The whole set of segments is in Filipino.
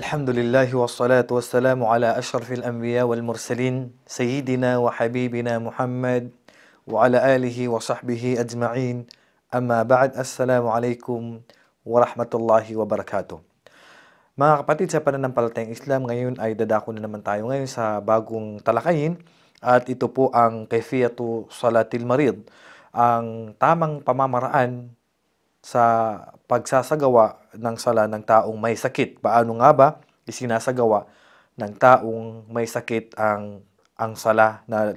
الحمد لله والصلاة والسلام على أشرف الأنبياء والمرسلين سيدنا وحبيبنا محمد وعلى آله وصحبه أجمعين أما بعد السلام عليكم ورحمة الله وبركاته Mga kapatid, sa pananampalatayang Islam, ngayon ay dadako na naman tayo ngayon sa bagong talakayin at ito po ang Kaifiyatu Salatil Marid, ang tamang pamamaraan sa pagsasagawa ng sala ng taong may sakit. Paano nga ba isinasagawa ng taong may sakit ang, ang sala na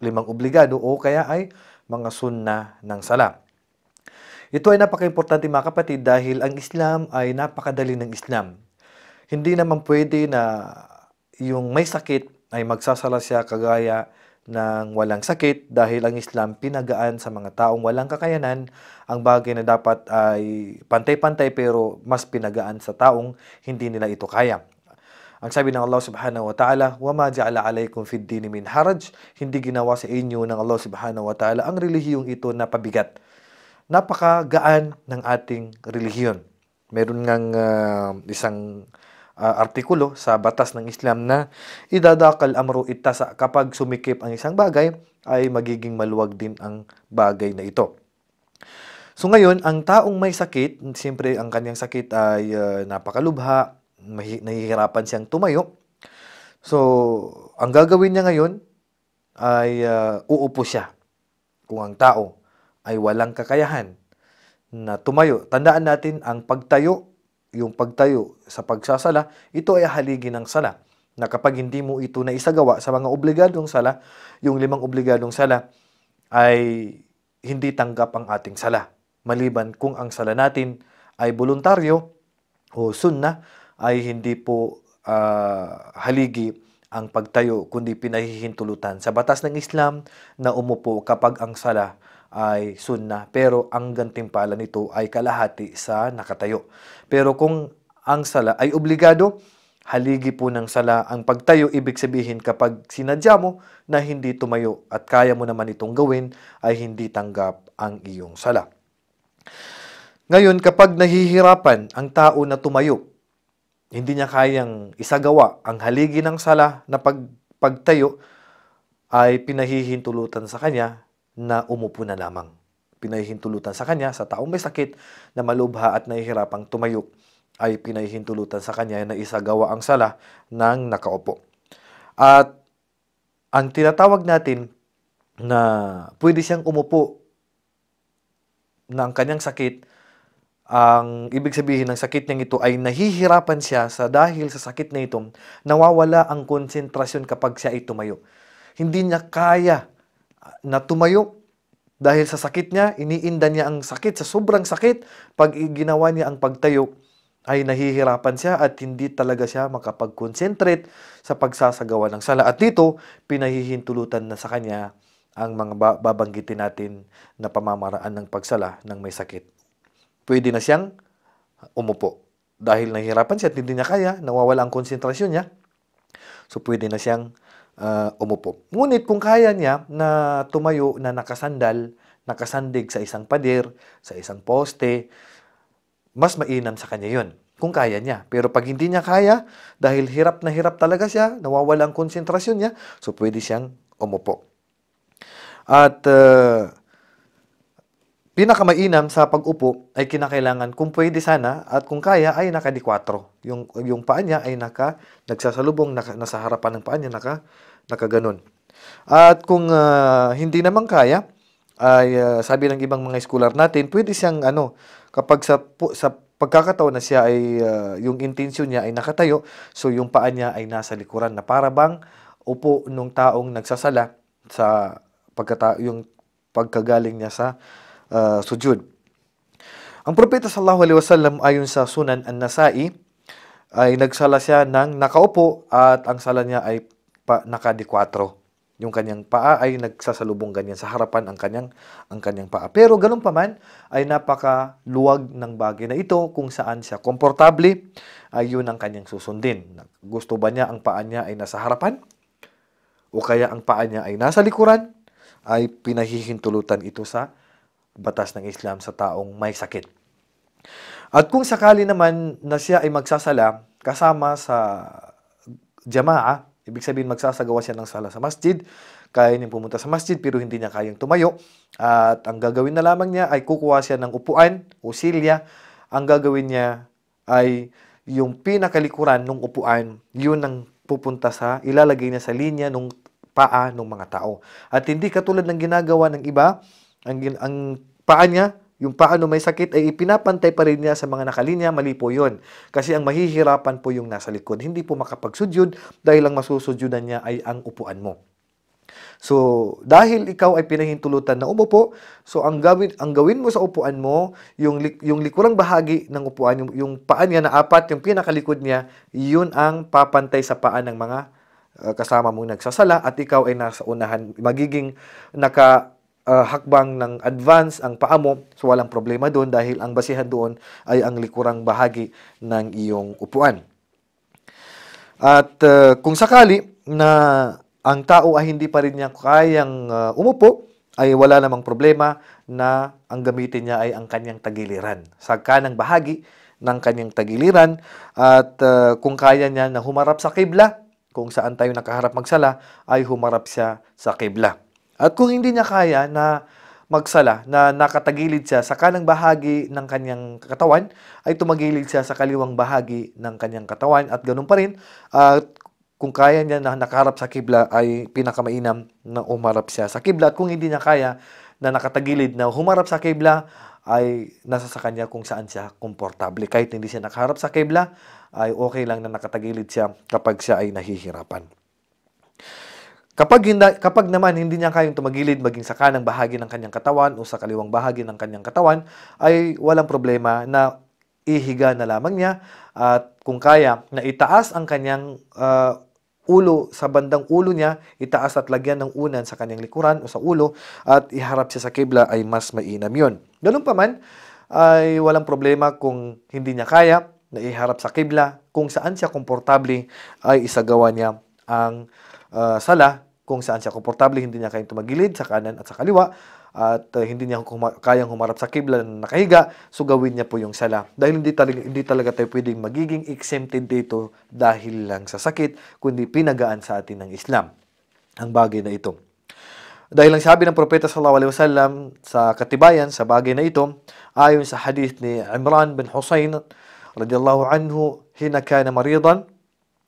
limang obligado o kaya ay mga sunna ng sala? Ito ay napaka-importante mga kapatid dahil ang Islam ay napakadali ng Islam. Hindi naman pwede na yung may sakit ay magsasala siya kagaya ng walang sakit dahil ang Islam pinagaan sa mga taong walang kakayanan ang bagay na dapat ay pantay-pantay pero mas pinagaan sa taong hindi nila ito kaya. Ang sabi ng Allah subhanahu wa ta'ala, وَمَا جَعَلَ عَلَيْكُمْ فِي الدِّينِ مِنْ haraj, hindi ginawa sa inyo ng Allah subhanahu wa ta'ala ang relihiyong ito na pabigat. Napakagaan ng ating relihiyon. Meron ngang uh, isang uh, artikulo sa batas ng Islam na idadakal amru itasa kapag sumikip ang isang bagay ay magiging maluwag din ang bagay na ito. So ngayon, ang taong may sakit, siyempre ang kanyang sakit ay uh, napakalubha, nahihirapan siyang tumayo. So, ang gagawin niya ngayon ay uh, uupo siya. Kung ang tao ay walang kakayahan na tumayo. Tandaan natin ang pagtayo yung pagtayo sa pagsasala, ito ay haligi ng sala. Na kapag hindi mo ito naisagawa sa mga obligadong sala, yung limang obligadong sala ay hindi tanggap ang ating sala. Maliban kung ang sala natin ay voluntaryo o sunna ay hindi po uh, haligi ang pagtayo kundi pinahihintulutan sa batas ng Islam na umupo kapag ang sala ay sunna pero ang gantimpala nito ay kalahati sa nakatayo. Pero kung ang sala ay obligado, haligi po ng sala ang pagtayo ibig sabihin kapag sinadya mo na hindi tumayo at kaya mo naman itong gawin ay hindi tanggap ang iyong sala. Ngayon kapag nahihirapan ang tao na tumayo, hindi niya kayang isagawa ang haligi ng sala na pag, pagtayo ay pinahihintulutan sa kanya na umupo na lamang. Pinahihintulutan sa kanya sa taong may sakit na malubha at nahihirapang tumayo ay pinahihintulutan sa kanya na isagawa ang sala ng nakaupo. At ang tinatawag natin na pwede siyang umupo ng kanyang sakit ang ibig sabihin ng sakit niyang ito ay nahihirapan siya sa dahil sa sakit na ito, nawawala ang konsentrasyon kapag siya ay tumayo. Hindi niya kaya na tumayo dahil sa sakit niya, iniinda niya ang sakit sa sobrang sakit. Pag ginawa niya ang pagtayo, ay nahihirapan siya at hindi talaga siya makapag-concentrate sa pagsasagawa ng sala. At dito, pinahihintulutan na sa kanya ang mga babanggitin natin na pamamaraan ng pagsala ng may sakit. Pwede na siyang umupo. Dahil nahihirapan siya at hindi niya kaya, nawawala ang konsentrasyon niya. So, pwede na siyang uh, umupo. Ngunit kung kaya niya na tumayo na nakasandal, nakasandig sa isang pader, sa isang poste, mas mainam sa kanya yon kung kaya niya. Pero pag hindi niya kaya, dahil hirap na hirap talaga siya, nawawala ang konsentrasyon niya, so pwede siyang umupo. At uh, pinakamainam sa pag-upo ay kinakailangan kung pwede sana at kung kaya ay naka di 4. Yung, yung paa niya ay naka, nagsasalubong, naka, nasa harapan ng paa niya, naka, naka ganun. At kung uh, hindi naman kaya, ay uh, sabi ng ibang mga scholar natin, pwede siyang ano, kapag sa, sa pagkakataon na siya ay, uh, yung intention niya ay nakatayo, so yung paa niya ay nasa likuran na para bang upo nung taong nagsasala sa pagkata yung pagkagaling niya sa uh, sujud. Ang propeta sallallahu alaihi wasallam ayon sa Sunan An-Nasa'i ay nagsala siya ng nakaupo at ang sala niya ay pa, nakadikwatro. Yung kanyang paa ay nagsasalubong ganyan sa harapan ang kanyang ang kanyang paa. Pero ganun pa man ay napakaluwag ng bagay na ito kung saan siya komportable ay yun ang kanyang susundin. Gusto ba niya ang paa niya ay nasa harapan? O kaya ang paa niya ay nasa likuran? Ay pinahihintulutan ito sa batas ng Islam sa taong may sakit. At kung sakali naman na siya ay magsasala kasama sa jamaa, ibig sabihin magsasagawa siya ng sala sa masjid, kaya niyang pumunta sa masjid pero hindi niya kayang tumayo at ang gagawin na lamang niya ay kukuha siya ng upuan o silya. Ang gagawin niya ay yung pinakalikuran ng upuan, yun ang pupunta sa, ilalagay niya sa linya ng paa ng mga tao. At hindi katulad ng ginagawa ng iba ang, ang paan niya, yung paano may sakit ay ipinapantay pa rin niya sa mga nakalinya, mali po yun. Kasi ang mahihirapan po yung nasa likod. Hindi po makapagsudyod dahil ang masusudyodan niya ay ang upuan mo. So, dahil ikaw ay pinahintulutan na umupo, so ang gawin ang gawin mo sa upuan mo, yung yung likurang bahagi ng upuan, yung, yung paan niya na apat, yung pinakalikod niya, yun ang papantay sa paan ng mga uh, kasama mong nagsasala at ikaw ay nasa unahan magiging naka uh, hakbang ng advance ang paa mo, so walang problema doon dahil ang basihan doon ay ang likurang bahagi ng iyong upuan. At uh, kung sakali na ang tao ay hindi pa rin niya kayang uh, umupo, ay wala namang problema na ang gamitin niya ay ang kanyang tagiliran. Sa kanang bahagi ng kanyang tagiliran at uh, kung kaya niya na humarap sa kibla, kung saan tayo nakaharap magsala, ay humarap siya sa kibla. At kung hindi niya kaya na magsala na nakatagilid siya sa kanang bahagi ng kanyang katawan ay tumagilid siya sa kaliwang bahagi ng kanyang katawan at ganun pa rin at uh, kung kaya niya na nakaharap sa kibla ay pinakamainam na umarap siya sa kibla at kung hindi niya kaya na nakatagilid na humarap sa kibla ay nasa sa kanya kung saan siya komportable. Kahit hindi siya nakaharap sa kibla, ay okay lang na nakatagilid siya kapag siya ay nahihirapan. Kapag, hindi, kapag naman hindi niya kayang tumagilid maging sa kanang bahagi ng kanyang katawan o sa kaliwang bahagi ng kanyang katawan, ay walang problema na ihiga na lamang niya at kung kaya na itaas ang kanyang uh, ulo sa bandang ulo niya, itaas at lagyan ng unan sa kanyang likuran o sa ulo at iharap siya sa kibla ay mas mainam yun. Ganun pa man, ay walang problema kung hindi niya kaya na iharap sa kibla kung saan siya komportable ay isagawa niya ang uh, sala kung saan siya komportable, hindi niya kayang tumagilid sa kanan at sa kaliwa at uh, hindi niya huma- kayang humarap sa kibla na nakahiga, so gawin niya po yung sala. Dahil hindi talaga, hindi talaga tayo pwedeng magiging exempted dito dahil lang sa sakit, kundi pinagaan sa atin ng Islam ang bagay na ito. Dahil lang sabi ng Propeta sallallahu alaihi wasallam sa katibayan sa bagay na ito, ayon sa hadith ni Imran bin Husayn radiyallahu anhu, hina kana maridan,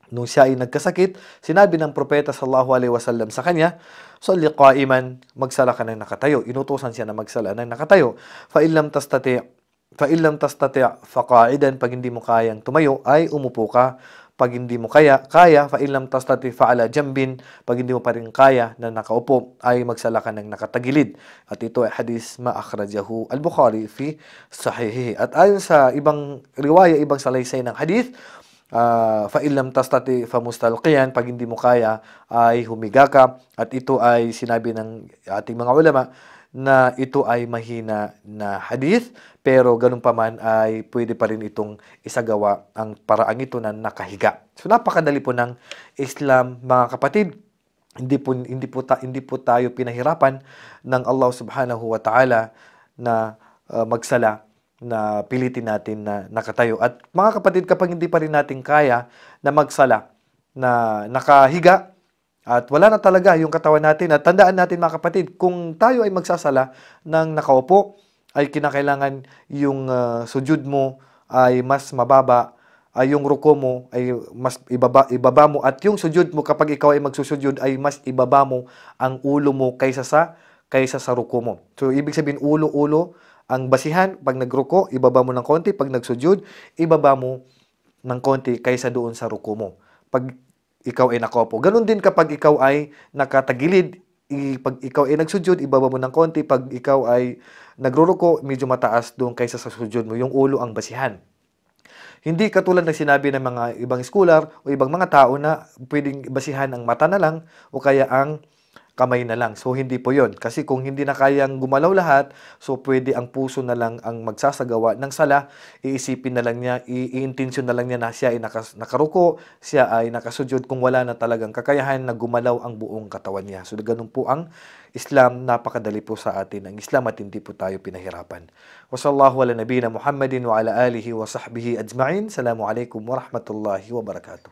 Nung siya ay nagkasakit, sinabi ng propeta sallallahu alaihi wasallam sa kanya, "Salli qa'iman, magsala ka ng nakatayo." Inutosan siya na magsala ng nakatayo. Fa illam tastati fa illam tastati fa qa'idan, pag hindi mo kayang tumayo ay umupo ka. Pag hindi mo kaya, kaya fa illam tastati fa ala jambin, pag hindi mo pa rin kaya na nakaupo ay magsala ka ng nakatagilid. At ito ay hadis ma'akhrajahu al-Bukhari fi sahihihi. At ayon sa ibang riwaya, ibang salaysay ng hadith, Ah, fa failam tastati fa mustalqiyan pag hindi mo kaya ay humiga ka. At ito ay sinabi ng ating mga ulama na ito ay mahina na hadith, pero ganun pa man ay pwede pa rin itong isagawa ang paraang ito na nakahiga. So napakadali po ng Islam mga kapatid hindi po hindi po ta, hindi po tayo pinahirapan ng Allah Subhanahu wa Ta'ala na uh, magsala na pilitin natin na nakatayo. At mga kapatid, kapag hindi pa rin natin kaya na magsala, na nakahiga, at wala na talaga yung katawan natin. At tandaan natin mga kapatid, kung tayo ay magsasala ng nakaupo, ay kinakailangan yung uh, sujud mo ay mas mababa, ay yung ruko mo ay mas ibaba, ibaba mo. At yung sujud mo kapag ikaw ay magsusujud ay mas ibaba mo ang ulo mo kaysa sa kaysa sa ruko mo. So ibig sabihin ulo-ulo ang basihan, pag nagruko, ibaba mo ng konti. Pag nagsujud, ibaba mo ng konti kaysa doon sa ruko mo. Pag ikaw ay nakopo. Ganon din kapag ikaw ay nakatagilid, pag ikaw ay nagsujud, ibaba mo ng konti. Pag ikaw ay nagruruko, medyo mataas doon kaysa sa sujud mo. Yung ulo ang basihan. Hindi katulad ng sinabi ng mga ibang scholar o ibang mga tao na pwedeng basihan ang mata na lang o kaya ang kamay na lang. So hindi po yon Kasi kung hindi na kayang gumalaw lahat, so pwede ang puso na lang ang magsasagawa ng sala. Iisipin na lang niya, i iintensyon na lang niya na siya ay nakas, nakaruko, siya ay nakasudyod kung wala na talagang kakayahan na gumalaw ang buong katawan niya. So ganun po ang Islam, napakadali po sa atin ang Islam at hindi po tayo pinahirapan. Wasallahu ala nabina Muhammadin wa ala alihi wa sahbihi ajma'in. Salamu alaikum wa rahmatullahi wa barakatuh.